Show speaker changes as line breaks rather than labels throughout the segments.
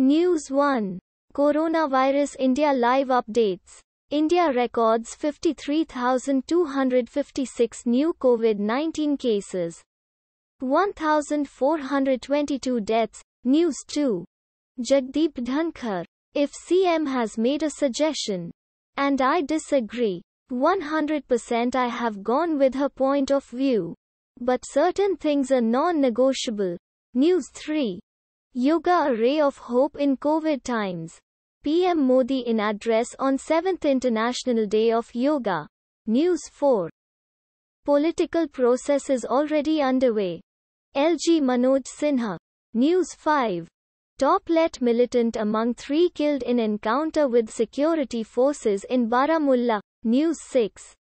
News 1. Coronavirus India Live Updates. India records 53,256 new COVID 19 cases. 1,422 deaths. News 2. Jagdeep Dhankar. If CM has made a suggestion, and I disagree, 100% I have gone with her point of view. But certain things are non negotiable. News 3. Yoga a ray of hope in COVID times. PM Modi in address on 7th International Day of Yoga. News 4. Political process is already underway. LG Manoj Sinha. News 5. Top-let militant among three killed in encounter with security forces in Baramulla. News 6.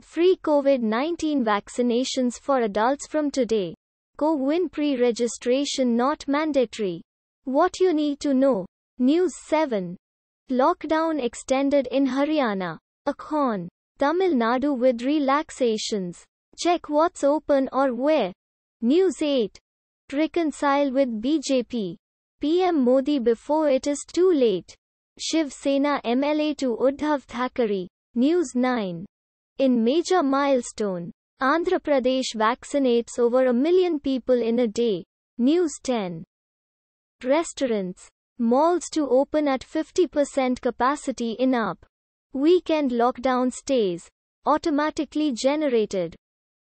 Free COVID-19 vaccinations for adults from today. Co-win pre-registration not mandatory. What you need to know. News 7. Lockdown extended in Haryana. Akhon. Tamil Nadu with relaxations. Check what's open or where. News 8. Reconcile with BJP. PM Modi before it is too late. Shiv Sena MLA to Uddhav Thackeray. News 9. In major milestone. Andhra Pradesh vaccinates over a million people in a day. News 10. Restaurants. Malls to open at 50% capacity in up. Weekend lockdown stays. Automatically generated.